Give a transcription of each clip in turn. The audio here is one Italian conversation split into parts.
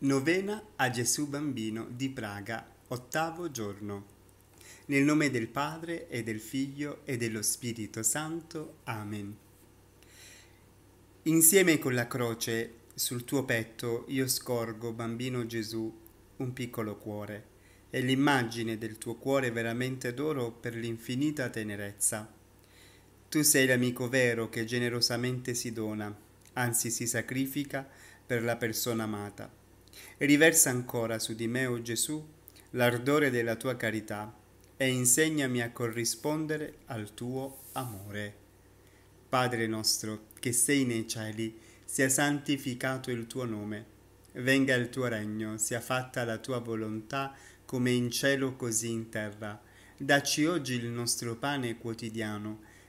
Novena a Gesù Bambino di Praga, ottavo giorno. Nel nome del Padre e del Figlio e dello Spirito Santo. Amen. Insieme con la croce sul tuo petto io scorgo, bambino Gesù, un piccolo cuore e l'immagine del tuo cuore veramente d'oro per l'infinita tenerezza. Tu sei l'amico vero che generosamente si dona, anzi si sacrifica per la persona amata Riversa ancora su di me, o oh Gesù, l'ardore della tua carità e insegnami a corrispondere al tuo amore. Padre nostro, che sei nei cieli, sia santificato il tuo nome. Venga il tuo regno, sia fatta la tua volontà, come in cielo così in terra. Dacci oggi il nostro pane quotidiano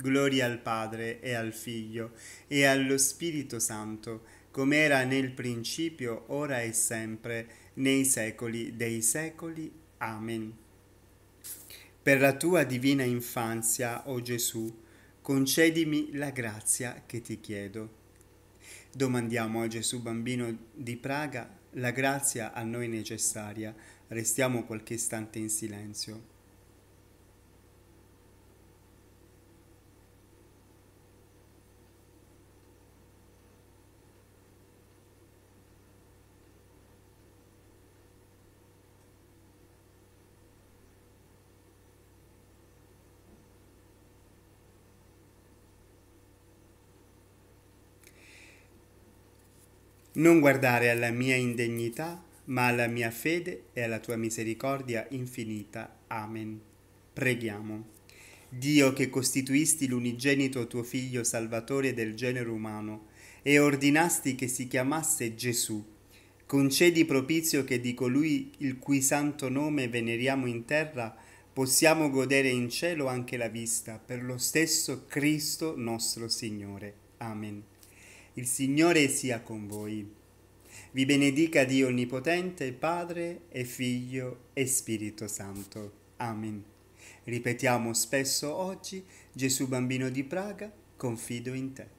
Gloria al Padre e al Figlio e allo Spirito Santo, come era nel principio, ora e sempre, nei secoli dei secoli. Amen. Per la tua divina infanzia, o oh Gesù, concedimi la grazia che ti chiedo. Domandiamo a Gesù bambino di Praga la grazia a noi necessaria. Restiamo qualche istante in silenzio. Non guardare alla mia indegnità, ma alla mia fede e alla tua misericordia infinita. Amen. Preghiamo. Dio che costituisti l'unigenito tuo Figlio Salvatore del genere umano e ordinasti che si chiamasse Gesù, concedi propizio che di colui il cui santo nome veneriamo in terra possiamo godere in cielo anche la vista per lo stesso Cristo nostro Signore. Amen. Il Signore sia con voi. Vi benedica Dio Onnipotente, Padre e Figlio e Spirito Santo. Amen. Ripetiamo spesso oggi, Gesù bambino di Praga, confido in te.